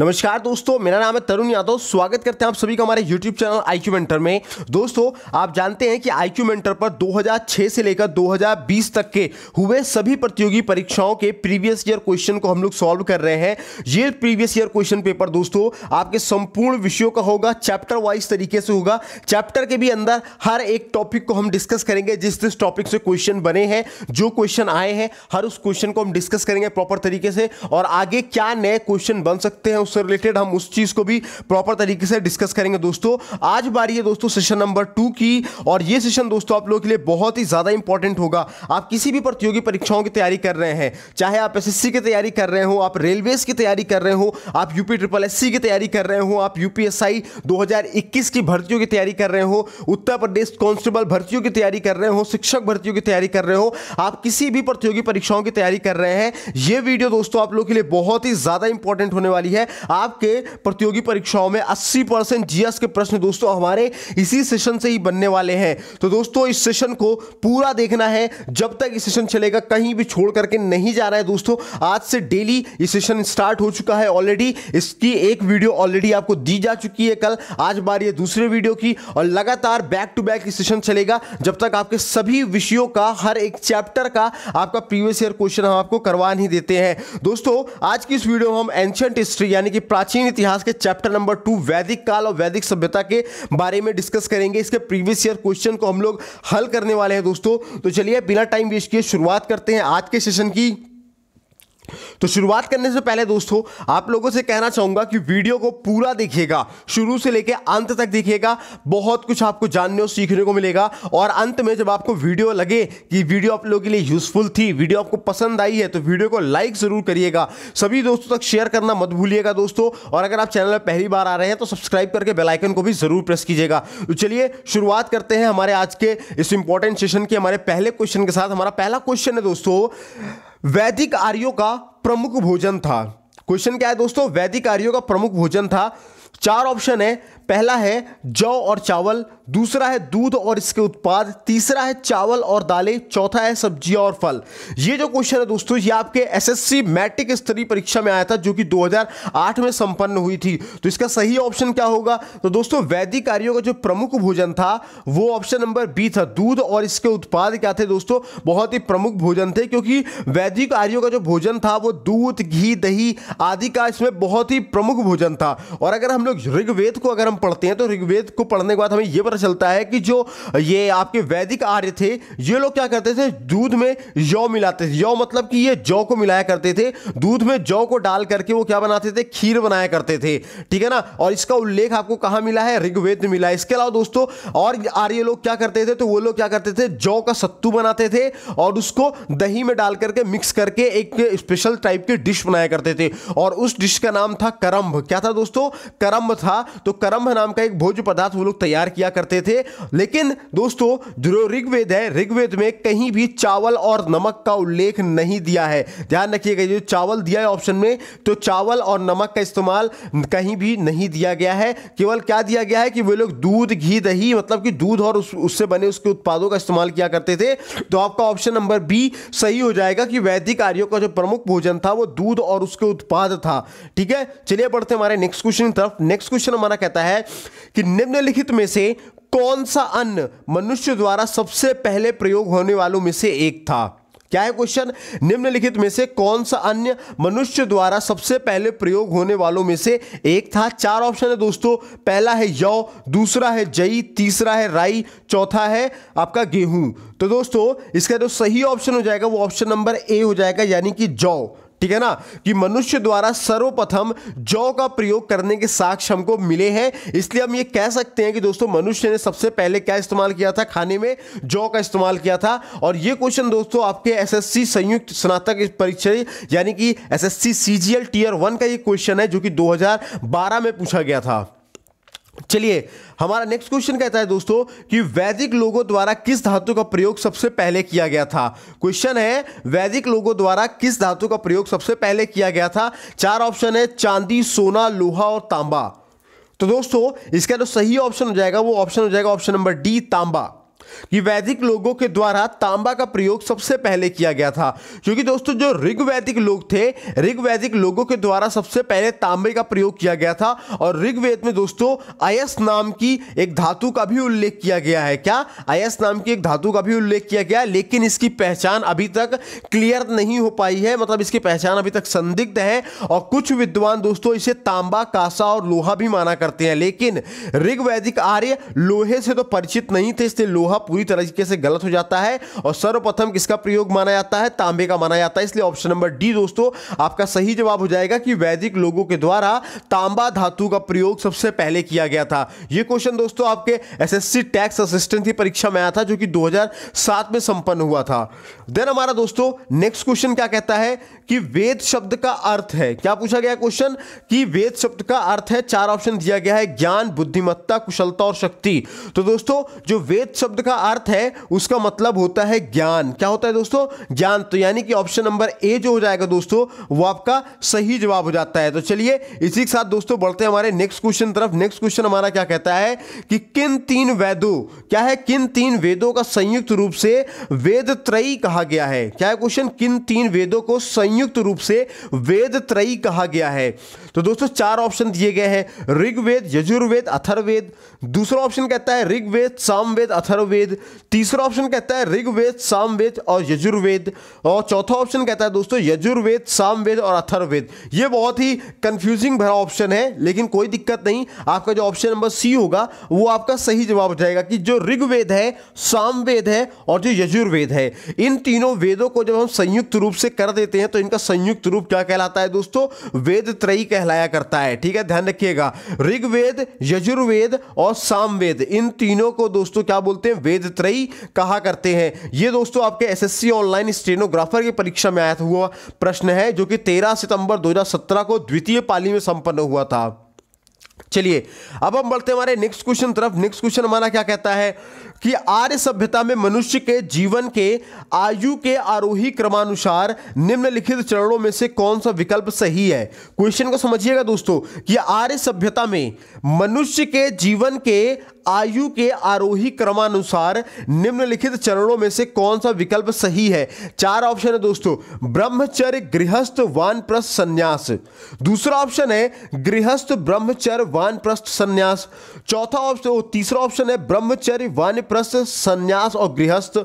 नमस्कार दोस्तों मेरा नाम है तरुण यादव स्वागत करते हैं आप सभी का हमारे YouTube चैनल IQ Mentor में दोस्तों आप जानते हैं कि IQ Mentor पर 2006 से लेकर 2020 तक के हुए सभी प्रतियोगी परीक्षाओं के प्रीवियस ईयर क्वेश्चन को हम लोग सॉल्व कर रहे हैं ये प्रीवियस ईयर क्वेश्चन पेपर दोस्तों आपके संपूर्ण विषयों का होगा चैप्टर वाइज तरीके से होगा चैप्टर के भी अंदर हर एक टॉपिक को हम डिस्कस करेंगे जिस जिस टॉपिक से क्वेश्चन बने हैं जो क्वेश्चन आए हैं हर उस क्वेश्चन को हम डिस्कस करेंगे प्रॉपर तरीके से और आगे क्या नए क्वेश्चन बन सकते हैं उससे रिलेटेड हम उस चीज़ को भी प्रॉपर तरीके से डिस्कस करेंगे दोस्तों आज बारी है दोस्तों सेशन नंबर टू की और ये सेशन दोस्तों आप लोगों के लिए बहुत ही ज़्यादा इंपॉर्टेंट होगा आप किसी भी प्रतियोगी परीक्षाओं की तैयारी कर रहे हैं चाहे आप एस की तैयारी कर रहे हो आप रेलवेज की तैयारी कर रहे हो आप यूपी ट्रिपल एस की तैयारी कर रहे हो आप यूपीएसआई दो की भर्तियों की तैयारी कर रहे हो उत्तर प्रदेश कांस्टेबल भर्तियों की तैयारी कर रहे हो शिक्षक भर्तियों की तैयारी कर रहे हो आप किसी भी प्रतियोगी परीक्षाओं की तैयारी कर रहे हैं ये वीडियो दोस्तों आप लोग के लिए बहुत ही ज़्यादा इंपॉर्टेंट होने वाली है आपके प्रतियोगी परीक्षाओं में 80 परसेंट जीएस के प्रश्न दोस्तों हमारे इसी सेशन से ही बनने वाले हैं तो दोस्तों इस सेशन को पूरा देखना है जब तक इस सेशन चलेगा कहीं भी छोड़ करके नहीं जा रहा है दोस्तों आज से डेली ये सेशन स्टार्ट हो चुका है ऑलरेडी इसकी एक वीडियो ऑलरेडी आपको दी जा चुकी है कल आज बार ये दूसरे वीडियो की और लगातार बैक टू बैक ये सेशन चलेगा जब तक आपके सभी विषयों का हर एक चैप्टर का आपका प्रीवियस ईयर क्वेश्चन हम आपको करवा नहीं देते हैं दोस्तों आज की इस वीडियो में हम एंशंट हिस्ट्री यानी कि प्राचीन इतिहास के चैप्टर नंबर टू वैदिक काल और वैदिक सभ्यता के बारे में डिस्कस करेंगे इसके प्रीवियस ईयर क्वेश्चन को हम लोग हल करने वाले हैं दोस्तों तो चलिए बिना टाइम वेस्ट किए शुरुआत करते हैं आज के सेशन की तो शुरुआत करने से पहले दोस्तों आप लोगों से कहना चाहूंगा कि वीडियो को पूरा देखिएगा शुरू से लेकर अंत तक देखिएगा बहुत कुछ आपको जानने और सीखने को मिलेगा और अंत में जब आपको वीडियो लगे कि वीडियो आप लोगों के लिए यूजफुल थी वीडियो आपको पसंद आई है तो वीडियो को लाइक जरूर करिएगा सभी दोस्तों तक शेयर करना मत भूलिएगा दोस्तों और अगर आप चैनल में पहली बार आ रहे हैं तो सब्सक्राइब करके बेलाइकन को भी जरूर प्रेस कीजिएगा तो चलिए शुरुआत करते हैं हमारे आज के इस इंपॉर्टेंट सेशन के हमारे पहले क्वेश्चन के साथ हमारा पहला क्वेश्चन है दोस्तों वैदिक आर्यों का प्रमुख भोजन था क्वेश्चन क्या है दोस्तों वैदिक आर्यों का प्रमुख भोजन था चार ऑप्शन है पहला है जौ और चावल दूसरा है दूध और इसके उत्पाद तीसरा है चावल और दालें चौथा है सब्जियां और फल ये जो क्वेश्चन है दोस्तों ये आपके एसएससी मैट्रिक स्तरीय परीक्षा में आया था जो कि 2008 में संपन्न हुई थी तो इसका सही ऑप्शन क्या होगा तो दोस्तों वैदिक कार्यों का जो प्रमुख भोजन था वो ऑप्शन नंबर बी था दूध और इसके उत्पाद क्या थे दोस्तों बहुत ही प्रमुख भोजन थे क्योंकि वैदिक आर्यों का जो भोजन था वो दूध घी दही आदि का इसमें बहुत ही प्रमुख भोजन था और अगर हम लोग ऋग्वेद को अगर हम पढ़ते हैं तो ऋग्वेद को पढ़ने के बाद हमें यह पता चलता है कि जो ये आपके वैदिक आर्य थे ये लोग क्या करते थे दूध में जौ मिलाते थे जौ मतलब कि ये जौ को मिलाया करते थे दूध में जौ को डाल करके वो क्या बनाते थे खीर बनाया करते थे ठीक है ना और इसका उल्लेख आपको कहाँ मिला है ऋग्वेद में मिला इसके अलावा दोस्तों और आर्य लोग क्या करते थे तो वो लोग क्या करते थे जौ का सत्तू बनाते थे और उसको दही में डाल करके मिक्स करके एक स्पेशल टाइप की डिश बनाया करते थे और उस डिश का नाम था करम्भ क्या था दोस्तों करम्भ था तो करम्भ ब्रह्म नाम का एक भोज पदार्थ वो लोग तैयार किया करते थे लेकिन दोस्तों जो ऋग्वेद है ऋग्वेद में कहीं भी चावल और नमक का उल्लेख नहीं दिया है ध्यान रखिएगा जो चावल दिया है ऑप्शन में तो चावल और नमक का इस्तेमाल कहीं भी नहीं दिया गया है केवल क्या दिया गया है कि वे लोग दूध घी दही मतलब कि दूध और उससे बने उसके उत्पादों का इस्तेमाल किया करते थे तो आपका ऑप्शन नंबर बी सही हो जाएगा कि वैदिक आर्यों का जो प्रमुख भोजन था वो दूध और उसके उत्पाद था ठीक है चलिए बढ़ते हमारे नेक्स्ट क्वेश्चन की तरफ नेक्स्ट क्वेश्चन हमारा कहता है है कि निम्नलिखित में से कौन सा अन्न मनुष्य द्वारा सबसे पहले प्रयोग होने वालों में से एक था क्या है क्वेश्चन निम्नलिखित में से कौन सा अन्य मनुष्य द्वारा सबसे पहले प्रयोग होने वालों में से एक था चार ऑप्शन है दोस्तों पहला है यौ दूसरा है जई तीसरा है राई चौथा है आपका गेहूं तो दोस्तों इसका जो तो सही ऑप्शन हो जाएगा वो ऑप्शन नंबर ए हो जाएगा यानी कि जौ ठीक है ना कि मनुष्य द्वारा सर्वप्रथम जौ का प्रयोग करने के साक्ष्य हमको मिले हैं इसलिए हम ये कह सकते हैं कि दोस्तों मनुष्य ने सबसे पहले क्या इस्तेमाल किया था खाने में जौ का इस्तेमाल किया था और ये क्वेश्चन दोस्तों आपके एसएससी संयुक्त स्नातक परीक्षा यानी कि एसएससी सीजीएल टीयर वन का ये क्वेश्चन है जो कि दो में पूछा गया था चलिए हमारा नेक्स्ट क्वेश्चन कहता है दोस्तों कि वैदिक लोगों द्वारा किस धातु का प्रयोग सबसे पहले किया गया था क्वेश्चन है वैदिक लोगों द्वारा किस धातु का प्रयोग सबसे पहले किया गया था चार ऑप्शन है चांदी सोना लोहा और तांबा तो दोस्तों इसका जो तो सही ऑप्शन हो जाएगा वो ऑप्शन हो जाएगा ऑप्शन नंबर डी तांबा कि वैदिक लोगों के द्वारा तांबा का प्रयोग सबसे पहले किया गया था क्योंकि दोस्तों जो ऋग्वैदिक लोग थे ऋग्वैदिक लोगों के द्वारा सबसे पहले तांबे का प्रयोग किया गया था और ऋग्वेद में दोस्तों अयस नाम की एक धातु का भी उल्लेख किया गया है क्या अयस नाम की एक धातु का भी उल्लेख किया गया लेकिन इसकी पहचान अभी तक क्लियर नहीं हो पाई है मतलब इसकी पहचान अभी तक संदिग्ध है और कुछ विद्वान दोस्तों इसे तांबा कासा और लोहा भी माना करते हैं लेकिन ऋग्वैदिक आर्य लोहे से तो परिचित नहीं थे इसलिए लोहा पूरी तरीके से गलत हो जाता है और सर्वप्रथम किसका प्रयोग माना जाता है तांबे का माना जाता है इसलिए ऑप्शन नंबर डी दोस्तों आपका सही जवाब हो जाएगा कि वैदिक लोगों के द्वारा तांबा धातु का प्रयोग सबसे पहले किया गया था यह क्वेश्चन दोस्तों आपके एसएससी टैक्स असिस्टेंट की परीक्षा में आया था जो कि 2007 में संपन्न हुआ था देन हमारा दोस्तों नेक्स्ट क्वेश्चन क्या कहता है कि वेद शब्द का अर्थ है क्या पूछा गया क्वेश्चन कि वेद शब्द का अर्थ है चार ऑप्शन दिया गया है ज्ञान बुद्धिमत्ता कुशलता और शक्ति तो दोस्तों जो वेद शब्द शब्द का अर्थ है उसका मतलब होता है ज्ञान क्या होता है दोस्तों ज्ञान तो यानी कि ऑप्शन नंबर ए जो हो जाएगा दोस्तों वो आपका सही जवाब हो जाता है तो चलिए इसी के साथ दोस्तों बढ़ते हैं हमारे नेक्स्ट क्वेश्चन तरफ नेक्स्ट क्वेश्चन हमारा क्या कहता है कि किन तीन वेदों क्या है किन तीन वेदों का संयुक्त रूप से वेद त्रयी कहा गया है क्या है क्वेश्चन किन तीन वेदों को संयुक्त रूप से वेद त्रयी कहा गया है तो दोस्तों चार ऑप्शन दिए गए हैं ऋग्वेद यजुर्वेद अथर्वेद दूसरा ऑप्शन कहता है ऋग्वेद सामवेद अथर्व वेद तीसरा ऑप्शन कहता है ऋग्वेद सामवेद और यजुर्वेद और चौथा ऑप्शन कहता है दोस्तों यजुर्वेद सामवेद और अथर्ववेद ये बहुत ही कंफ्यूजिंग भरा ऑप्शन है लेकिन कोई दिक्कत नहीं आपका जो ऑप्शन नंबर सी होगा वो आपका सही जवाब हो जाएगा कि जो ऋग्वेद है सामवेद है और जो यजुर्वेद है इन तीनों वेदों को जब हम संयुक्त रूप से कर देते हैं तो इनका संयुक्त रूप क्या कहलाता है दोस्तों वेद त्रयी कहलाया करता है ठीक है ध्यान रखिएगा ऋग्वेद यजुर्वेद और सामवेद इन तीनों को दोस्तों क्या बोलते हैं वेद त्रयी कहा करते हैं ये दोस्तों आपके एसएससी ऑनलाइन स्टेनोग्राफर की परीक्षा में आया हुआ प्रश्न है जो कि 13 सितंबर 2017 को द्वितीय पाली में संपन्न हुआ था चलिए अब हम बढ़ते हमारे नेक्स्ट क्वेश्चन तरफ नेक्स्ट क्वेश्चन हमारा क्या कहता है कि आर्य सभ्यता में मनुष्य के जीवन के आयु के आरोही क्रमानुसार निम्नलिखित चरणों में से कौन सा विकल्प सही है क्वेश्चन को समझिएगा दोस्तों कि आर्य सभ्यता में मनुष्य के जीवन के आयु के आरोही क्रमानुसार निम्नलिखित चरणों में से कौन सा विकल्प सही है चार ऑप्शन है दोस्तों ब्रह्मचर्य गृहस्थ वानप्रस्थ संन्यास दूसरा ऑप्शन है गृहस्थ ब्रह्मचर्य वानप्रस्थ संन्यास चौथा ऑप्शन तीसरा ऑप्शन है ब्रह्मचर्य वान वानप्रस्थ संन्यास और गृहस्थ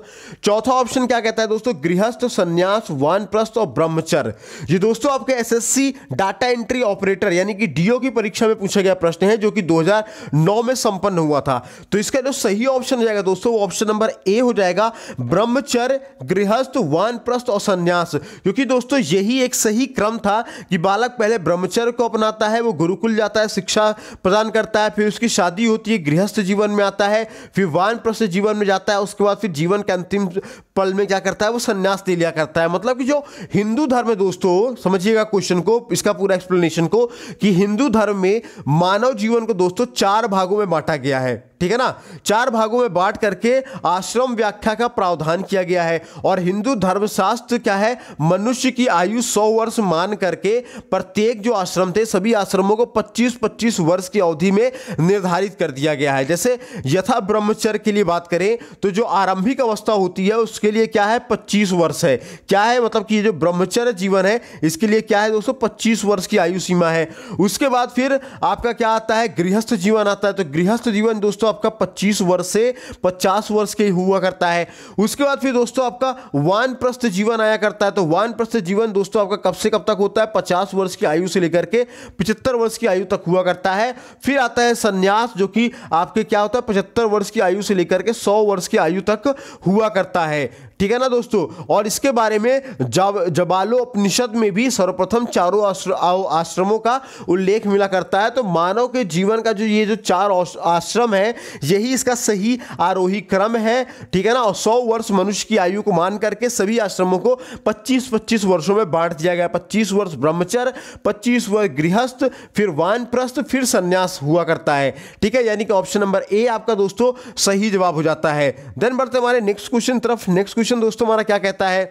चौथा ऑप्शन क्या कहता है दोस्तों गृहस्थ संन्यास वानप्रस्थ और ब्रह्मचर ये दोस्तों आपके एसएससी डाटा एंट्री ऑपरेटर यानी कि डीओ की परीक्षा में पूछा गया प्रश्न है जो कि 2009 में संपन्न हुआ था तो इसका जो सही ऑप्शन हो जाएगा दोस्तों वो ऑप्शन नंबर ए हो जाएगा ब्रह्मचर गृहस्थ वानप्रस्थ और संन्यास क्योंकि दोस्तों यही एक सही क्रम था कि बालक पहले ब्रह्मचर्य को अपनाता है वो गुरुकुल जाता है शिक्षा प्रदान करता है फिर उसकी शादी होती है गृहस्थ जीवन में आता है फिर वानप्रस्थ से जीवन में जाता है उसके बाद फिर जीवन के अंतिम पल में क्या करता है वो संन्यास ले लिया करता है मतलब कि जो हिंदू धर्म है दोस्तों समझिएगा क्वेश्चन को इसका पूरा एक्सप्लेनेशन को कि हिंदू धर्म में मानव जीवन को दोस्तों चार भागों में बांटा गया है ठीक है ना चार भागों में बांट करके आश्रम व्याख्या का प्रावधान किया गया है और हिंदू धर्मशास्त्र क्या है मनुष्य की आयु सौ वर्ष मान करके प्रत्येक जो आश्रम थे सभी आश्रमों को 25-25 वर्ष की अवधि में निर्धारित कर दिया गया है जैसे यथा ब्रह्मचर्य के लिए बात करें तो जो आरंभिक अवस्था होती है उसके लिए क्या है पच्चीस वर्ष है क्या है मतलब कि जो ब्रह्मचर्य जीवन है इसके लिए क्या है दोस्तों पच्चीस वर्ष की आयु सीमा है उसके बाद फिर आपका क्या आता है गृहस्थ जीवन आता है तो गृहस्थ जीवन दोस्तों दोस्तों आपका 25 वर्ष से 50 वर्ष के हुआ करता है उसके बाद फिर दोस्तों आपका वान प्रस्थ जीवन आया करता है तो वान प्रस्थ जीवन दोस्तों आपका कब से कब तक होता है 50 वर्ष की आयु से लेकर के 75 वर्ष की आयु तक हुआ करता है फिर आता है संन्यास जो कि आपके क्या होता है पचहत्तर वर्ष की आयु से लेकर के सौ वर्ष की आयु तक हुआ करता है ठीक है ना दोस्तों और इसके बारे में जब जबालो उपनिषद में भी सर्वप्रथम चारों आश्र, आश्रमों का उल्लेख मिला करता है तो मानव के जीवन का जो ये जो चार आश्रम है यही इसका सही आरोही क्रम है ठीक है ना और सौ वर्ष मनुष्य की आयु को मान करके सभी आश्रमों को पच्चीस पच्चीस वर्षों में बांट दिया गया पच्चीस वर्ष ब्रह्मचर पच्चीस वर्ष गृहस्थ फिर वानप्रस्थ फिर संन्यास हुआ करता है ठीक है यानी कि ऑप्शन नंबर ए आपका दोस्तों सही जवाब हो जाता है देन बढ़ते हमारे नेक्स्ट क्वेश्चन तरफ नेक्स्ट क्वेश्चन दोस्तों हमारा क्या कहता है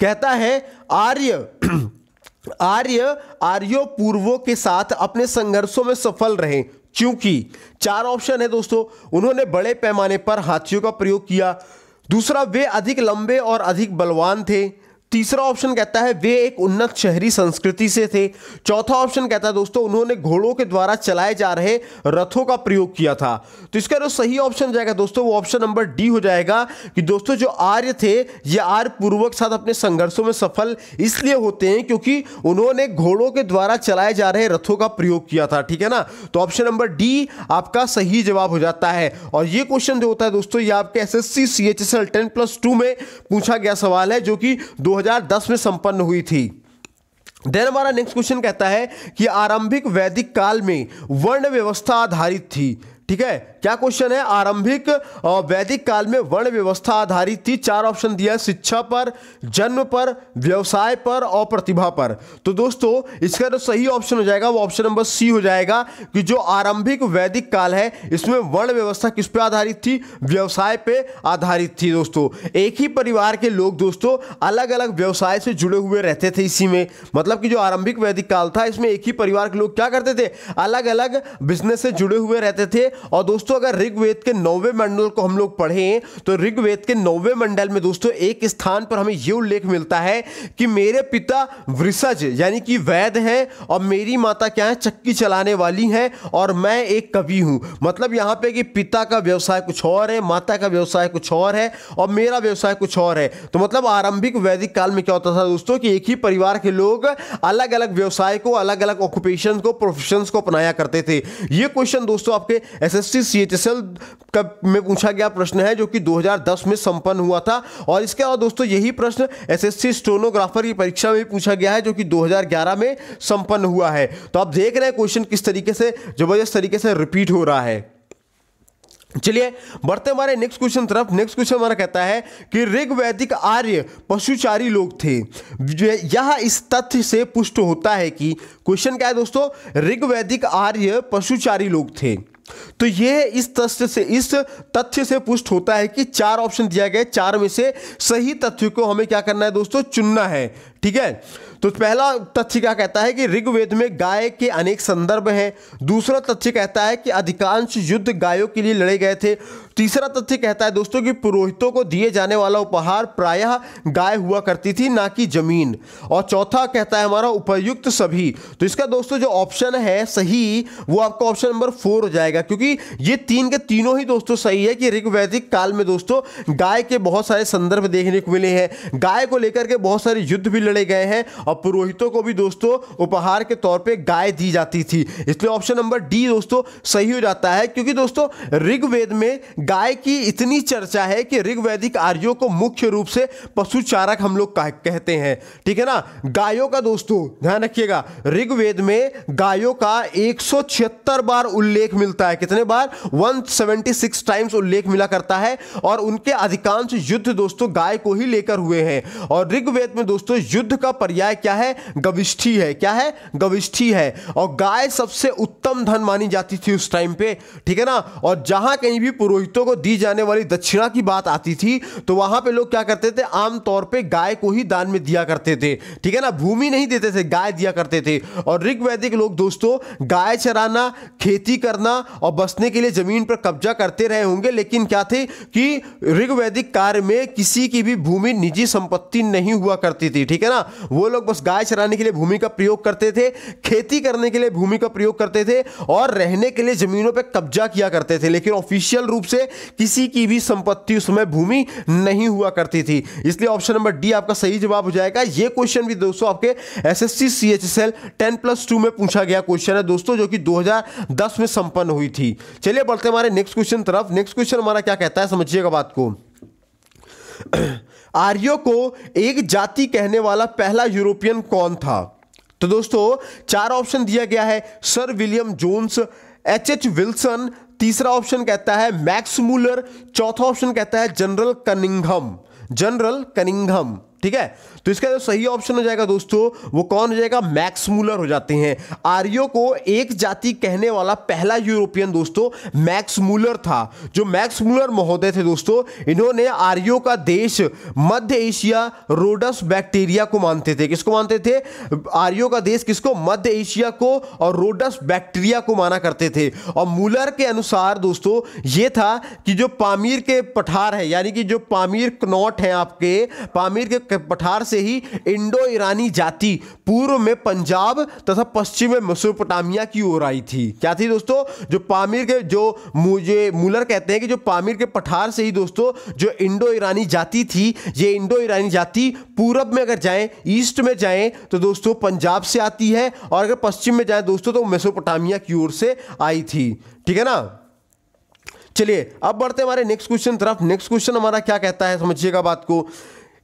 कहता है आर्य आर्य आर्यो पूर्वों के साथ अपने संघर्षों में सफल रहे चूंकि चार ऑप्शन है दोस्तों उन्होंने बड़े पैमाने पर हाथियों का प्रयोग किया दूसरा वे अधिक लंबे और अधिक बलवान थे तीसरा ऑप्शन कहता है वे एक उन्नत शहरी संस्कृति से थे चौथा ऑप्शन कहता है दोस्तों उन्होंने घोड़ों के द्वारा चलाए जा रहे रथों का प्रयोग किया था तो इसका जो सही ऑप्शन जाएगा दोस्तों वो ऑप्शन नंबर डी हो जाएगा कि दोस्तों जो आर्य थे ये आर्य पूर्वक साथ अपने संघर्षों में सफल इसलिए होते हैं क्योंकि उन्होंने घोड़ों के द्वारा चलाए जा रहे रथों का प्रयोग किया था ठीक है ना तो ऑप्शन नंबर डी आपका सही जवाब हो जाता है और ये क्वेश्चन जो होता है दोस्तों ये आपके S S C C H S L ten plus two में पूछा गया सवाल है जो कि दो 2010 में संपन्न हुई थी देन हमारा नेक्स्ट क्वेश्चन कहता है कि आरंभिक वैदिक काल में वर्ण व्यवस्था आधारित थी ठीक है क्या क्वेश्चन है आरंभिक वैदिक काल में वर्ण व्यवस्था आधारित थी चार ऑप्शन दिया शिक्षा पर जन्म पर व्यवसाय पर और प्रतिभा पर तो दोस्तों इसका जो सही ऑप्शन हो जाएगा वो ऑप्शन नंबर सी हो जाएगा कि जो आरंभिक वैदिक काल है इसमें वर्ण व्यवस्था किस पे आधारित थी व्यवसाय पे आधारित थी दोस्तों एक ही परिवार के लोग दोस्तों अलग अलग व्यवसाय से जुड़े हुए रहते थे इसी में मतलब कि जो आरंभिक वैदिक काल था इसमें एक ही परिवार के लोग क्या करते थे अलग अलग बिजनेस से जुड़े हुए रहते थे और दोस्तों दोस्तों अगर ऋग्वेद के नौवे मंडल को हम लोग पढ़ें तो ऋग्वेद के नौवे मंडल में दोस्तों एक स्थान पर हमें यह उल्लेख मिलता है कि मेरे पिता वृषज यानी कि वैद हैं और मेरी माता क्या है चक्की चलाने वाली हैं और मैं एक कवि हूं मतलब यहां पे कि पिता का व्यवसाय कुछ और है माता का व्यवसाय कुछ और है और मेरा व्यवसाय कुछ और है तो मतलब आरंभिक वैदिक काल में क्या होता था दोस्तों कि एक ही परिवार के लोग अलग अलग व्यवसाय को अलग अलग ऑक्यूपेशन को प्रोफेशन को अपनाया करते थे ये क्वेश्चन दोस्तों आपके एस एस सीएचएसएल कप में पूछा गया प्रश्न है जो कि 2010 में संपन्न हुआ था और इसके अलावा दोस्तों यही प्रश्न एसएससी स्टोनोग्राफर की परीक्षा में पूछा गया है जो कि 2011 में संपन्न हुआ है तो आप देख रहे हैं क्वेश्चन किस तरीके से जबरदस्त तरीके से रिपीट हो रहा है चलिए बढ़ते हमारे नेक्स्ट क्वेश्चन तरफ नेक्स्ट क्वेश्चन हमारा कहता है कि ऋग वैदिक आर्य पशुचारी लोग थे यह इस तथ्य से पुष्ट होता है कि क्वेश्चन क्या है दोस्तों ऋग वैदिक आर्य पशुचारी लोग थे तो ये इस तथ्य से इस तथ्य से पुष्ट होता है कि चार ऑप्शन दिया गया चार में से सही तथ्य को हमें क्या करना है दोस्तों चुनना है ठीक है तो पहला तथ्य क्या कहता है कि ऋग्वेद में गाय के अनेक संदर्भ हैं दूसरा तथ्य कहता है कि अधिकांश युद्ध गायों के लिए लड़े गए थे तीसरा तथ्य कहता है दोस्तों कि पुरोहितों को दिए जाने वाला उपहार प्रायः गाय हुआ करती थी ना कि जमीन और चौथा कहता है हमारा उपयुक्त सभी तो इसका दोस्तों जो ऑप्शन है सही वो आपका ऑप्शन नंबर फोर हो जाएगा क्योंकि ये तीन के तीनों ही दोस्तों सही है कि ऋग्वैदिक काल में दोस्तों गाय के बहुत सारे संदर्भ देखने को मिले हैं गाय को लेकर के बहुत सारे युद्ध भी लड़े गए हैं और पुरोहितों को भी दोस्तों उपहार के तौर पर गाय दी जाती थी इसलिए ऑप्शन नंबर डी दोस्तों सही हो जाता है क्योंकि दोस्तों ऋग्वेद में गाय की इतनी चर्चा है कि ऋग्वैदिक आर्यों को मुख्य रूप से पशु चारक हम लोग कहते हैं ठीक है ना गायों का दोस्तों ध्यान रखिएगा ऋग्वेद में गायों का एक बार उल्लेख मिलता है कितने बार 176 टाइम्स उल्लेख मिला करता है और उनके अधिकांश युद्ध दोस्तों गाय को ही लेकर हुए हैं और ऋग्वेद में दोस्तों युद्ध का पर्याय क्या है गविष्ठी है क्या है गविष्ठी है और गाय सबसे उत्तम धन मानी जाती थी उस टाइम पे ठीक है ना और जहां कहीं भी पुरोहित पंडितों को दी जाने वाली दक्षिणा की बात आती थी तो वहां पे लोग क्या करते थे आमतौर पे गाय को ही दान में दिया करते थे ठीक है ना भूमि नहीं देते थे गाय दिया करते थे और ऋग्वैदिक लोग दोस्तों गाय चराना खेती करना और बसने के लिए जमीन पर कब्जा करते रहे होंगे लेकिन क्या थे कि ऋग्वैदिक कार्य में किसी की भी भूमि निजी संपत्ति नहीं हुआ करती थी ठीक है ना वो लोग बस गाय चराने के लिए भूमि का प्रयोग करते थे खेती करने के लिए भूमि का प्रयोग करते थे और रहने के लिए जमीनों पर कब्जा किया करते थे लेकिन ऑफिशियल रूप से किसी की भी संपत्ति उसमें भूमि नहीं हुआ करती थी इसलिए ऑप्शन नंबर डी आपका सही जवाब हो जाएगा ये क्वेश्चन भी दोस्तों आपके S S C C H S L ten plus two में पूछा गया क्वेश्चन है दोस्तों जो कि 2010 में संपन्न हुई थी चलिए बढ़ते हमारे नेक्स्ट क्वेश्चन तरफ नेक्स्ट क्वेश्चन हमारा क्या कहता है समझिएगा बात को आर्यो को एक जाति कहने वाला पहला यूरोपियन कौन था तो दोस्तों चार ऑप्शन दिया गया है sir William Jones H H Wilson तीसरा ऑप्शन कहता है मैक्स मूलर चौथा ऑप्शन कहता है जनरल कनिंगम जनरल कनिंगम ठीक है तो इसका जो सही ऑप्शन हो जाएगा दोस्तों वो कौन हो जाएगा मैक्स मूलर हो जाते हैं आर्यो को एक जाति कहने वाला पहला यूरोपियन दोस्तों मैक्स मूलर था जो मैक्स मूलर महोदय थे दोस्तों इन्होंने आर्यो का देश मध्य एशिया रोडस बैक्टीरिया को मानते थे किसको मानते थे आर्यो का देश किसको मध्य एशिया को और रोडस बैक्टीरिया को माना करते थे और मूलर के अनुसार दोस्तों ये था कि जो पामीर के पठार है यानी कि जो पामीर कनौट है आपके पामीर के पठार से ही इंडो ईरानी जाति पूर्व में पंजाब तथा पश्चिम में मेसोपोटामिया की ओर आई थी क्या थी दोस्तों जो पामीर के जो मुझे मूलर कहते हैं कि जो पामीर के पठार से ही दोस्तों जो इंडो ईरानी जाति थी ये इंडो ईरानी जाति पूरब में अगर जाएं ईस्ट में जाएं तो दोस्तों पंजाब से आती है और अगर पश्चिम में जाएं दोस्तों तो मेसोपोटामिया की ओर से आई थी ठीक है ना चलिए अब बढ़ते हमारे नेक्स्ट क्वेश्चन तरफ नेक्स्ट क्वेश्चन हमारा क्या कहता है समझिएगा बात को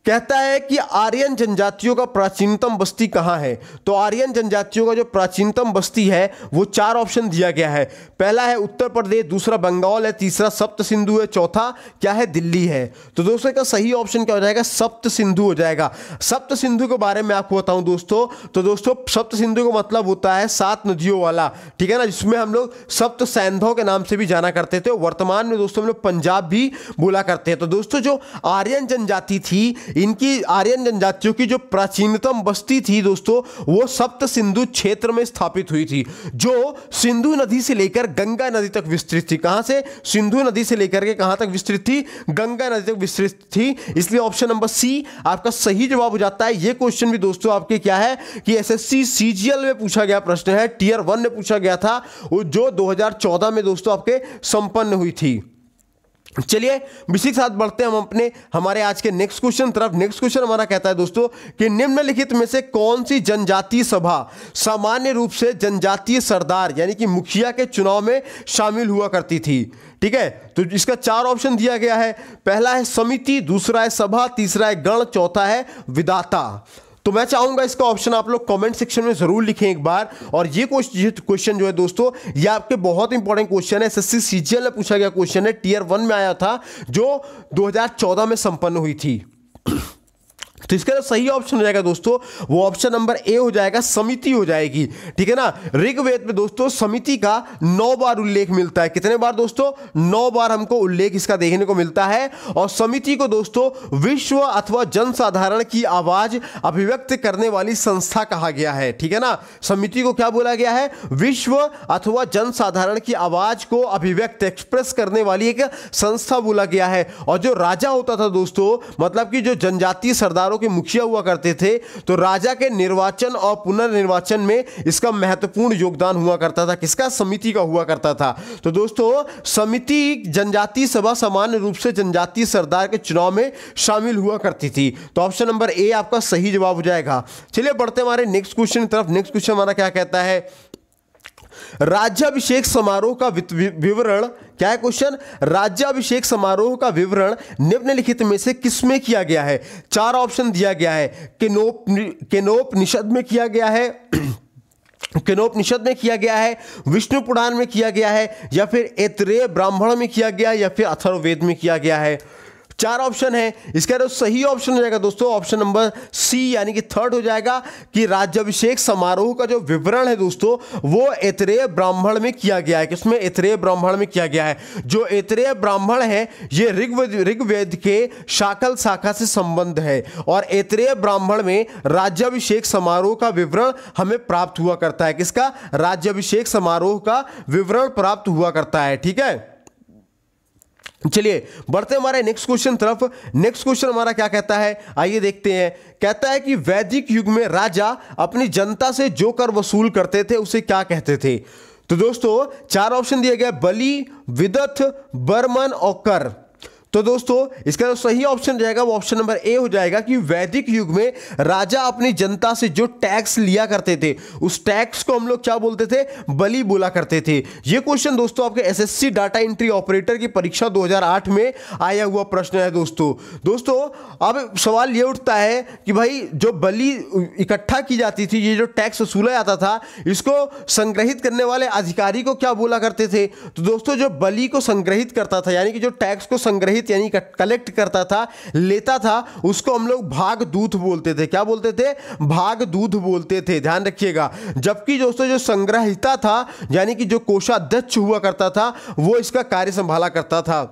कहता है कि आर्यन जनजातियों का प्राचीनतम बस्ती कहाँ है तो आर्यन जनजातियों का जो प्राचीनतम बस्ती है वो चार ऑप्शन दिया गया है पहला है उत्तर प्रदेश दूसरा बंगाल है तीसरा सप्त सिंधु है चौथा क्या है दिल्ली है तो दोस्तों का सही ऑप्शन क्या हो जाएगा सप्त सिंधु हो जाएगा सप्त सिंधु के बारे में आपको बताऊँ दोस्तों तो दोस्तों सप्त सिंधु का मतलब होता है सात नदियों वाला ठीक है ना जिसमें हम लोग सप्त सैंधों के नाम से भी जाना करते थे वर्तमान में दोस्तों हम लोग पंजाब भी बोला करते हैं तो दोस्तों जो आर्यन जनजाति थी इनकी आर्यन जनजातियों की जो प्राचीनतम बस्ती थी दोस्तों वो सप्त सिंधु क्षेत्र में स्थापित हुई थी जो सिंधु नदी से लेकर गंगा नदी तक विस्तृत थी कहां से सिंधु नदी से लेकर के कहां तक विस्तृत थी गंगा नदी तक विस्तृत थी इसलिए ऑप्शन नंबर सी आपका सही जवाब हो जाता है यह क्वेश्चन भी दोस्तों आपके क्या है कि एसएससी सीजीएल में पूछा गया प्रश्न है टीयर वन में पूछा गया था जो दो में दोस्तों आपके संपन्न हुई थी चलिए इसी के साथ बढ़ते हैं हम अपने हमारे आज के नेक्स्ट क्वेश्चन तरफ नेक्स्ट क्वेश्चन हमारा कहता है दोस्तों कि निम्नलिखित में से कौन सी जनजातीय सभा सामान्य रूप से जनजातीय सरदार यानी कि मुखिया के चुनाव में शामिल हुआ करती थी ठीक है तो इसका चार ऑप्शन दिया गया है पहला है समिति दूसरा है सभा तीसरा है गण चौथा है विदाता तो मैं चाहूंगा इसका ऑप्शन आप लोग कमेंट सेक्शन में जरूर लिखें एक बार और ये क्वेश्चन जो है दोस्तों ये आपके बहुत इंपॉर्टेंट क्वेश्चन है एसएससी सीजीएल में पूछा गया क्वेश्चन है टीयर वन में आया था जो 2014 में संपन्न हुई थी तो इसका जो सही ऑप्शन हो जाएगा दोस्तों वो ऑप्शन नंबर ए हो जाएगा समिति हो जाएगी ठीक है ना ऋग्वेद में दोस्तों समिति का नौ बार उल्लेख मिलता है कितने बार दोस्तों नौ बार हमको उल्लेख इसका देखने को मिलता है और समिति को दोस्तों विश्व अथवा जनसाधारण की आवाज अभिव्यक्त करने वाली संस्था कहा गया है ठीक है ना समिति को क्या बोला गया है विश्व अथवा जनसाधारण की आवाज को अभिव्यक्त एक्सप्रेस करने वाली एक संस्था बोला गया है और जो राजा होता था दोस्तों मतलब कि जो जनजातीय सरदारों राजाओं के मुखिया हुआ करते थे तो राजा के निर्वाचन और पुनर्निर्वाचन में इसका महत्वपूर्ण योगदान हुआ करता था किसका समिति का हुआ करता था तो दोस्तों समिति जनजाति सभा सामान्य रूप से जनजाति सरदार के चुनाव में शामिल हुआ करती थी तो ऑप्शन नंबर ए आपका सही जवाब हो जाएगा चलिए बढ़ते हमारे नेक्स्ट क्वेश्चन की तरफ नेक्स्ट क्वेश्चन हमारा क्या कहता है राज्याभिषेक समारोह का विवरण क्या है क्वेश्चन राज्याभिषेक समारोह का विवरण निम्नलिखित में से किसमें किया गया है चार ऑप्शन दिया गया है केनोप निषद में किया गया है केनोपनिषद में किया गया है विष्णु पुराण में किया गया है या फिर ऐतरेय ब्राह्मण में किया गया या फिर अथर्ववेद में किया गया है चार ऑप्शन है इसका तो सही ऑप्शन हो जाएगा दोस्तों ऑप्शन नंबर सी यानी कि थर्ड हो जाएगा कि राज्यभिषेक समारोह का जो विवरण है दोस्तों वो एतरेय ब्राह्मण में किया गया है किसमें इतरे ब्राह्मण में किया गया है जो इतरे ब्राह्मण है ये ऋग्वेद ऋग्वेद के शाकल शाखा से संबंध है और एतरेय ब्राह्मण में राज्याभिषेक समारोह का विवरण हमें प्राप्त हुआ करता है किसका राज्यभिषेक समारोह का विवरण प्राप्त हुआ करता है ठीक है चलिए बढ़ते हमारे नेक्स्ट क्वेश्चन तरफ नेक्स्ट क्वेश्चन हमारा क्या कहता है आइए देखते हैं कहता है कि वैदिक युग में राजा अपनी जनता से जो कर वसूल करते थे उसे क्या कहते थे तो दोस्तों चार ऑप्शन दिए गए बलि विदथ बर्मन और कर तो दोस्तों इसका जो सही ऑप्शन रहेगा वो ऑप्शन नंबर ए हो जाएगा कि वैदिक युग में राजा अपनी जनता से जो टैक्स लिया करते थे उस टैक्स को हम लोग क्या बोलते थे बलि बोला करते थे ये क्वेश्चन दोस्तों आपके एसएससी डाटा एंट्री ऑपरेटर की परीक्षा 2008 में आया हुआ प्रश्न है दोस्तों दोस्तों अब सवाल ये उठता है कि भाई जो बलि इकट्ठा की जाती थी ये जो टैक्स वसूला जाता था इसको संग्रहित करने वाले अधिकारी को क्या बोला करते थे तो दोस्तों जो बलि को संग्रहित करता था यानी कि जो टैक्स को संग्रहित संग्रहित यानी कलेक्ट करता था लेता था उसको हम लोग भाग दूध बोलते थे क्या बोलते थे भाग दूध बोलते थे ध्यान रखिएगा जबकि दोस्तों जो संग्रहिता था यानी कि जो कोषाध्यक्ष हुआ करता था वो इसका कार्य संभाला करता था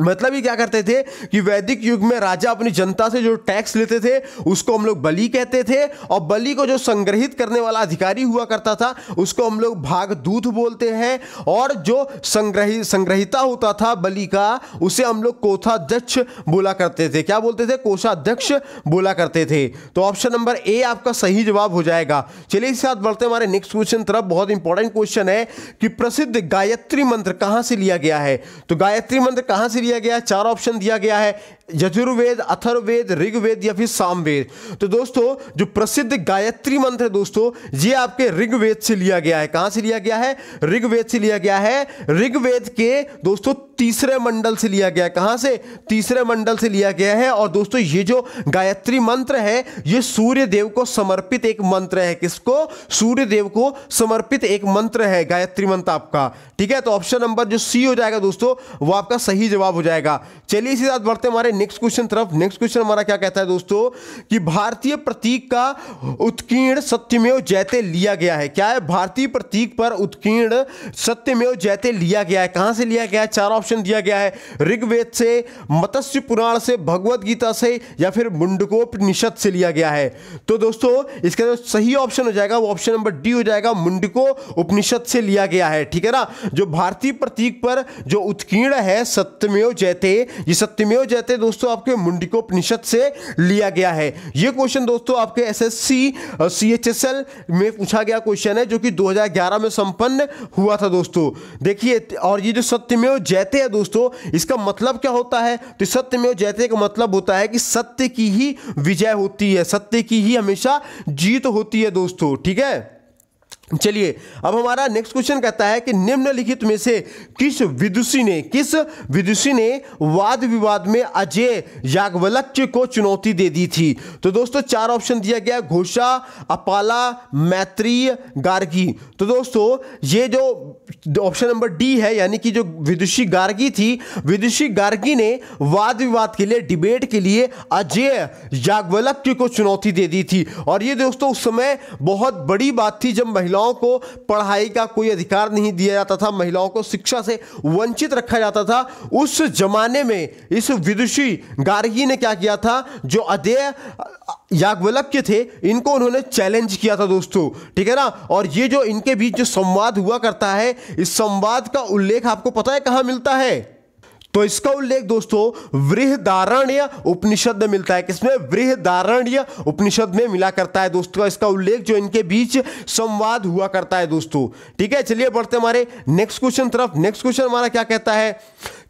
मतलब ये क्या करते थे कि वैदिक युग में राजा अपनी जनता से जो टैक्स लेते थे उसको हम लोग बलि कहते थे और बलि को जो संग्रहित करने वाला अधिकारी हुआ करता था उसको हम लोग भाग दूध बोलते हैं और जो संग्रही संग्रहिता होता था बलि का उसे हम लोग कोषाध्यक्ष बोला करते थे क्या बोलते थे कोषाध्यक्ष बोला करते थे तो ऑप्शन नंबर ए आपका सही जवाब हो जाएगा चलिए इसके साथ बढ़ते हमारे नेक्स्ट क्वेश्चन तरफ बहुत इंपॉर्टेंट क्वेश्चन है कि प्रसिद्ध गायत्री मंत्र कहाँ से लिया गया है तो गायत्री मंत्र कहाँ आंसर लिया गया है चार ऑप्शन दिया गया है यजुर्वेद अथर्वेद ऋग्वेद या फिर सामवेद तो दोस्तों जो प्रसिद्ध गायत्री मंत्र है दोस्तों ये आपके ऋग्वेद से लिया गया है कहां से लिया गया है ऋग्वेद से लिया गया है ऋग्वेद के दोस्तों तीसरे मंडल से लिया गया है कहाँ से तीसरे मंडल से लिया गया है और दोस्तों ये जो गायत्री मंत्र है ये सूर्य देव को समर्पित एक मंत्र है किसको सूर्य देव को समर्पित एक मंत्र है गायत्री मंत्र आपका ठीक है तो ऑप्शन नंबर जो सी हो जाएगा दोस्तों वो आपका सही जवाब हो जाएगा चलिए इसी साथ बढ़ते हमारे नेक्स्ट क्वेश्चन तरफ नेक्स्ट क्वेश्चन हमारा क्या कहता है दोस्तों कि भारतीय प्रतीक का उत्कीर्ण सत्यमेव जयते लिया गया है क्या है भारतीय प्रतीक पर उत्कीर्ण सत्यमेव जयते लिया गया है कहां से लिया गया है चार ऑप्शन दिया गया है ऋग्वेद से मत्स्य पुराण से भगवत गीता से या फिर मुंडकोपनिषद से लिया गया है तो दोस्तों इसका जो सही ऑप्शन हो जाएगा वो ऑप्शन नंबर डी हो जाएगा मुंडको उपनिषद से लिया गया है ठीक है ना जो भारतीय प्रतीक पर जो उत्कीर्ण है सत्यमेव जयते ये सत्यमेव जयते दोस्तों आपके मुंडिकोपनिषद से लिया गया है ये क्वेश्चन दोस्तों आपके एसएससी सीएचएसएल में पूछा गया क्वेश्चन है जो कि 2011 में संपन्न हुआ था दोस्तों देखिए और ये जो सत्यमेव जयते है दोस्तों इसका मतलब क्या होता है तो सत्यमेव जयते का मतलब होता है कि सत्य की ही विजय होती है सत्य की ही हमेशा जीत होती है दोस्तों ठीक है चलिए अब हमारा नेक्स्ट क्वेश्चन कहता है कि निम्नलिखित में से किस विदुषी ने किस विदुषी ने वाद विवाद में अजय याग्वलक्य को चुनौती दे दी थी तो दोस्तों चार ऑप्शन दिया गया घोषा अपाला मैत्रीय गार्गी तो दोस्तों ये जो ऑप्शन नंबर डी है यानी कि जो विदुषी गार्गी थी विदुषी गार्गी ने वाद विवाद के लिए डिबेट के लिए अजय याग्वलक्य को चुनौती दे दी थी और ये दोस्तों उस समय बहुत बड़ी बात थी जब महिलाओं महिलाओं को पढ़ाई का कोई अधिकार नहीं दिया जाता था महिलाओं को शिक्षा से वंचित रखा जाता था उस जमाने में इस विदुषी गार्गी ने क्या किया था जो अध्यय याग्वलक के थे इनको उन्होंने चैलेंज किया था दोस्तों ठीक है ना और ये जो इनके बीच जो संवाद हुआ करता है इस संवाद का उल्लेख आपको पता है कहाँ मिलता है तो इसका उल्लेख दोस्तों वृहदारण्य उपनिषद में मिलता है किसमें वृहदारण्य उपनिषद में मिला करता है दोस्तों इसका उल्लेख जो इनके बीच संवाद हुआ करता है दोस्तों ठीक है चलिए बढ़ते हमारे नेक्स्ट क्वेश्चन तरफ नेक्स्ट क्वेश्चन हमारा क्या कहता है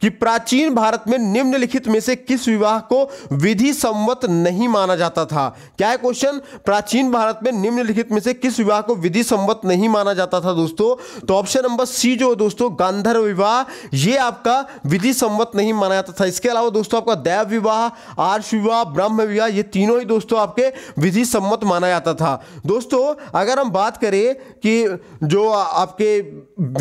कि प्राचीन भारत में निम्नलिखित में से किस विवाह को विधि सम्मत नहीं माना जाता था क्या है क्वेश्चन प्राचीन भारत में निम्नलिखित में से किस विवाह को विधि सम्मत नहीं माना जाता था दोस्तों तो ऑप्शन नंबर सी जो दोस्तों गांधर्व विवाह ये आपका विधि सम्मत नहीं माना जाता था इसके अलावा दोस्तों आपका दैव विवाह आर्ष विवाह ब्रह्म विवाह ये तीनों ही दोस्तों आपके विधि सम्मत माना जाता था दोस्तों अगर हम बात करें कि जो आपके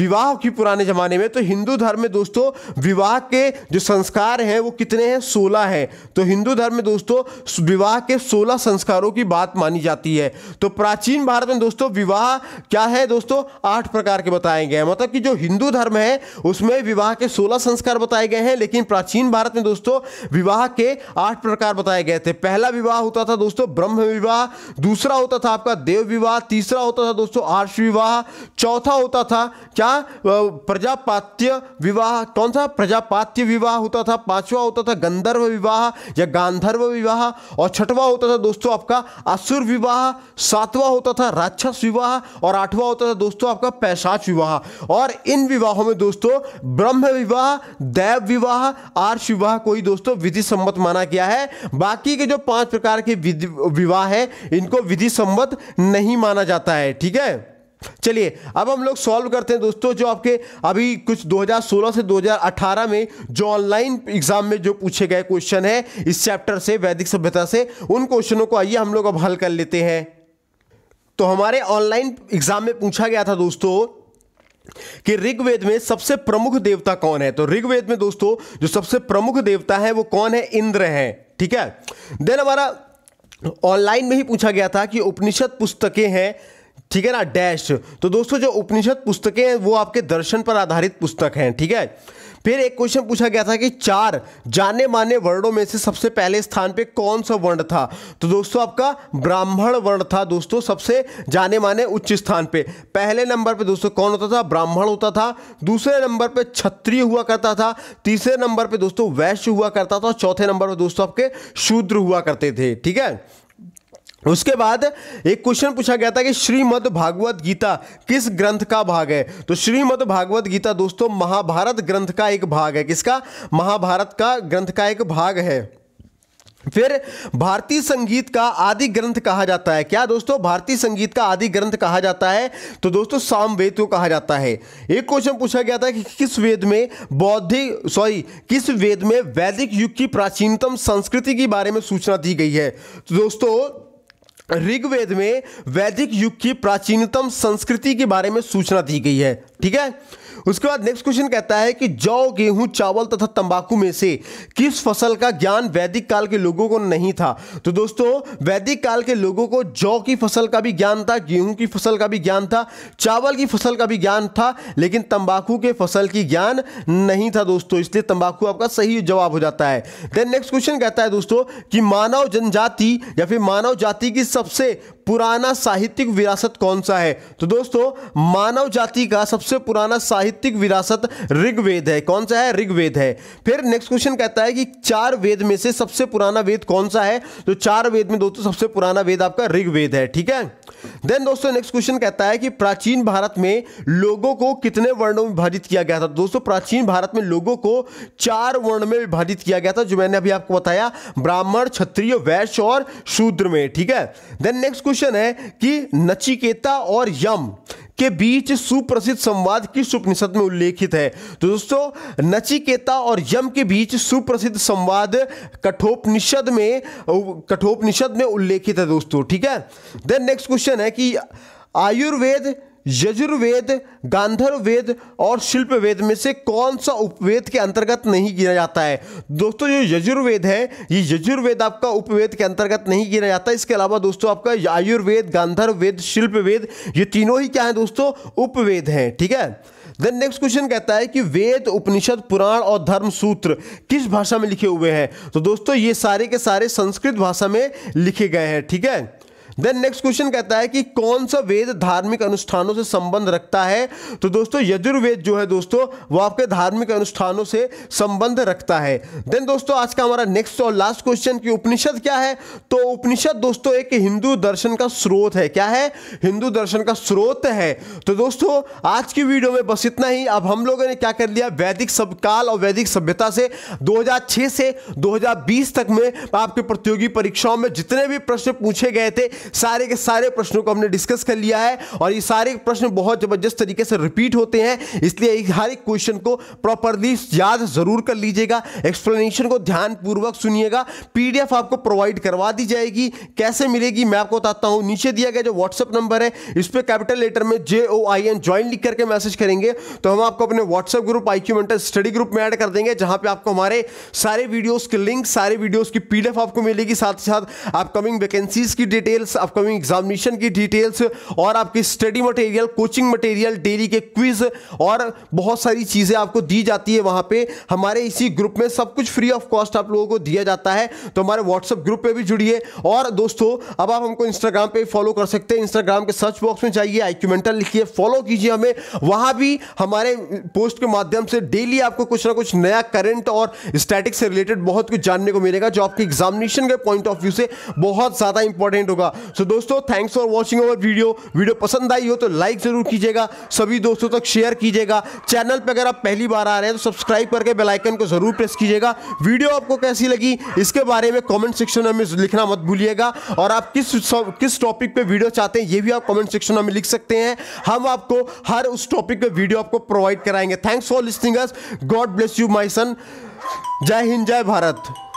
विवाह की पुराने जमाने में तो हिंदू धर्म में दोस्तों विवाह विवाह के जो संस्कार हैं वो कितने हैं सोलह हैं तो हिंदू धर्म में दोस्तों विवाह के सोलह संस्कारों की बात मानी जाती है तो प्राचीन भारत में दोस्तों विवाह क्या है दोस्तों आठ प्रकार के बताए गए हैं मतलब कि जो हिंदू धर्म है उसमें विवाह के सोलह संस्कार बताए गए हैं लेकिन प्राचीन भारत में दोस्तों विवाह के आठ प्रकार बताए गए थे पहला विवाह होता था दोस्तों ब्रह्म विवाह दूसरा होता था आपका देव विवाह तीसरा होता था दोस्तों आर्ष विवाह चौथा होता था क्या प्रजापात्य विवाह कौन सा प्रजा पात्य विवाह होता था पांचवा होता था गंधर्व विवाह या गांधर्व विवाह और छठवा होता था दोस्तों आपका असुर विवाह सातवा होता था राक्षस विवाह और आठवा होता था दोस्तों आपका पैशाच विवाह और इन विवाहों में दोस्तों ब्रह्म विवाह दैव विवाह आर्ष विवाह को ही दोस्तों विधि सम्मत माना गया है बाकी के जो पांच प्रकार के विवाह है इनको विधि सम्मत नहीं माना जाता है ठीक है चलिए अब हम लोग सॉल्व करते हैं दोस्तों जो आपके अभी कुछ 2016 से 2018 में जो ऑनलाइन एग्जाम में जो पूछे गए क्वेश्चन है इस चैप्टर से वैदिक सभ्यता से उन क्वेश्चनों को आइए हम लोग अब हल कर लेते हैं तो हमारे ऑनलाइन एग्जाम में पूछा गया था दोस्तों कि ऋग्वेद में सबसे प्रमुख देवता कौन है तो ऋग्वेद में दोस्तों जो सबसे प्रमुख देवता है वो कौन है इंद्र है ठीक है देन हमारा ऑनलाइन में ही पूछा गया था कि उपनिषद पुस्तकें हैं ठीक है ना डैश तो दोस्तों जो उपनिषद पुस्तकें हैं वो आपके दर्शन पर आधारित पुस्तक हैं ठीक है फिर एक क्वेश्चन पूछा गया था कि चार जाने माने वर्णों में से सबसे पहले स्थान पे कौन सा वर्ण था तो दोस्तों आपका ब्राह्मण वर्ण था दोस्तों सबसे जाने माने उच्च स्थान पे पहले नंबर पे दोस्तों कौन होता था ब्राह्मण होता था दूसरे नंबर पे क्षत्रिय हुआ करता था तीसरे नंबर पे दोस्तों वैश्य हुआ करता था चौथे नंबर पर दोस्तों आपके शूद्र हुआ करते थे ठीक है उसके बाद एक क्वेश्चन पूछा गया था कि श्रीमद् भागवत गीता किस ग्रंथ का भाग है तो श्रीमद् भागवत गीता दोस्तों महाभारत ग्रंथ का एक भाग है किसका महाभारत का ग्रंथ का एक भाग है फिर भारतीय संगीत का आदि ग्रंथ कहा जाता है क्या दोस्तों भारतीय संगीत का आदि ग्रंथ कहा जाता है तो दोस्तों सामवेद को कहा जाता है एक क्वेश्चन पूछा गया था कि किस वेद में बौद्धिक सॉरी किस वेद में वैदिक युग की प्राचीनतम संस्कृति के बारे में सूचना दी गई है तो दोस्तों ऋग्वेद में वैदिक युग की प्राचीनतम संस्कृति के बारे में सूचना दी गई है ठीक है उसके बाद नेक्स्ट क्वेश्चन कहता है कि जौ गेहूं चावल तथा तंबाकू में से किस फसल का ज्ञान वैदिक काल के लोगों को नहीं था तो दोस्तों वैदिक काल के लोगों को जौ की फसल का भी ज्ञान था गेहूं की फसल का भी ज्ञान था चावल की फसल का भी ज्ञान था लेकिन तंबाकू के फसल की ज्ञान नहीं था दोस्तों इसलिए तंबाकू आपका सही जवाब हो जाता है देन नेक्स्ट क्वेश्चन कहता है दोस्तों कि मानव जनजाति या फिर मानव जाति की सबसे पुराना साहित्यिक विरासत कौन सा है तो दोस्तों मानव जाति का सबसे पुराना साहित्यिक विरासत ऋग्वेद है कौन सा है ऋग्वेद है फिर नेक्स्ट क्वेश्चन कहता है कि चार वेद में से सबसे पुराना वेद कौन सा है तो चार वेद में दोस्तों सबसे पुराना वेद आपका ऋग्वेद है ठीक है देन दोस्तों नेक्स्ट क्वेश्चन कहता है कि प्राचीन भारत में लोगों को कितने वर्णों में विभाजित किया गया था तो दोस्तों प्राचीन भारत में लोगों को चार वर्ण में विभाजित किया गया था जो मैंने अभी आपको बताया ब्राह्मण क्षत्रिय वैश्य और शूद्र में ठीक है देन नेक्स्ट क्वेश्चन है कि नचिकेता और यम के बीच सुप्रसिद्ध संवाद किस उपनिषद में उल्लेखित है तो दोस्तों नचिकेता और यम के बीच सुप्रसिद्ध संवाद कठोपनिषद में कठोपनिषद में उल्लेखित है दोस्तों ठीक है देन नेक्स्ट क्वेश्चन है कि आयुर्वेद यजुर्वेद गांधर्व वेद और शिल्प वेद में से कौन सा उपवेद के अंतर्गत नहीं गिना जाता है दोस्तों जो यजुर्वेद है ये यजुर्वेद आपका उपवेद के अंतर्गत नहीं गिना जाता इसके अलावा दोस्तों आपका आयुर्वेद गांधर्व वेद शिल्प वेद ये तीनों ही क्या है दोस्तों उपवेद हैं ठीक है देन नेक्स्ट क्वेश्चन कहता है कि वेद उपनिषद पुराण और धर्म सूत्र किस भाषा में लिखे हुए हैं तो दोस्तों ये सारे के सारे संस्कृत भाषा में लिखे गए हैं ठीक है देन नेक्स्ट क्वेश्चन कहता है कि कौन सा वेद धार्मिक अनुष्ठानों से संबंध रखता है तो दोस्तों यजुर्वेद जो है दोस्तों वो आपके धार्मिक अनुष्ठानों से संबंध रखता है देन दोस्तों आज का हमारा नेक्स्ट और लास्ट क्वेश्चन कि उपनिषद क्या है तो उपनिषद दोस्तों एक हिंदू दर्शन का स्रोत है क्या है हिंदू दर्शन का स्रोत है तो दोस्तों आज की वीडियो में बस इतना ही अब हम लोगों ने क्या कर लिया वैदिक सबकाल और वैदिक सभ्यता से दो से दो तक में आपके प्रतियोगी परीक्षाओं में जितने भी प्रश्न पूछे गए थे सारे के सारे प्रश्नों को हमने डिस्कस कर लिया है और ये सारे प्रश्न बहुत ज़बरदस्त तरीके से रिपीट होते हैं इसलिए हर एक क्वेश्चन को प्रॉपरली याद ज़रूर कर लीजिएगा एक्सप्लेनेशन को ध्यानपूर्वक सुनिएगा पीडीएफ आपको प्रोवाइड करवा दी जाएगी कैसे मिलेगी मैं आपको बताता हूं नीचे दिया गया जो व्हाट्सअप नंबर है इस पर कैपिटल लेटर में जे ओ आई एन ज्वाइन लिख करके मैसेज करेंगे तो हम आपको अपने WhatsApp group I mental study group में ऐड कर देंगे जहां पे आपको हमारे सारे वीडियोस के लिंक सारे वीडियोस की पीडीएफ आपको मिलेगी साथ ही साथ अपकमिंग वैकेंसीज की डिटेल्स रिजल्ट्स अपकमिंग एग्जामिनेशन की डिटेल्स और आपकी study material coaching material daily के क्विज और बहुत सारी चीज़ें आपको दी जाती है वहाँ पे हमारे इसी ग्रुप में सब कुछ फ्री ऑफ कॉस्ट आप लोगों को दिया जाता है तो हमारे व्हाट्सअप ग्रुप पे भी जुड़िए और दोस्तों अब आप हमको इंस्टाग्राम पे फॉलो कर सकते हैं इंस्टाग्राम के सर्च बॉक्स में जाइए आईक्यूमेंटल लिखिए फॉलो कीजिए हमें वहाँ भी हमारे पोस्ट के माध्यम से डेली आपको कुछ ना कुछ नया करंट और स्टैटिक से रिलेटेड बहुत कुछ जानने को मिलेगा जो आपके एग्जामिनेशन के पॉइंट ऑफ व्यू से बहुत ज़्यादा इंपॉर्टेंट होगा सो दोस्तों thanks for watching our video video पसंद आई हो तो लाइक जरूर कीजिएगा सभी दोस्तों तक शेयर कीजिएगा चैनल पर अगर आप पहली बार आ रहे हैं तो सब्सक्राइब करके बेलाइकन को जरूर प्रेस कीजिएगा वीडियो आपको कैसी लगी इसके बारे में कॉमेंट सेक्शन में लिखना मत भूलिएगा और आप किस किस टॉपिक पर वीडियो चाहते हैं ये भी आप कॉमेंट सेक्शन में लिख सकते हैं हम आपको हर उस टॉपिक पर वीडियो आपको प्रोवाइड कराएंगे thanks for listing God bless you my son जय हिंद जय भारत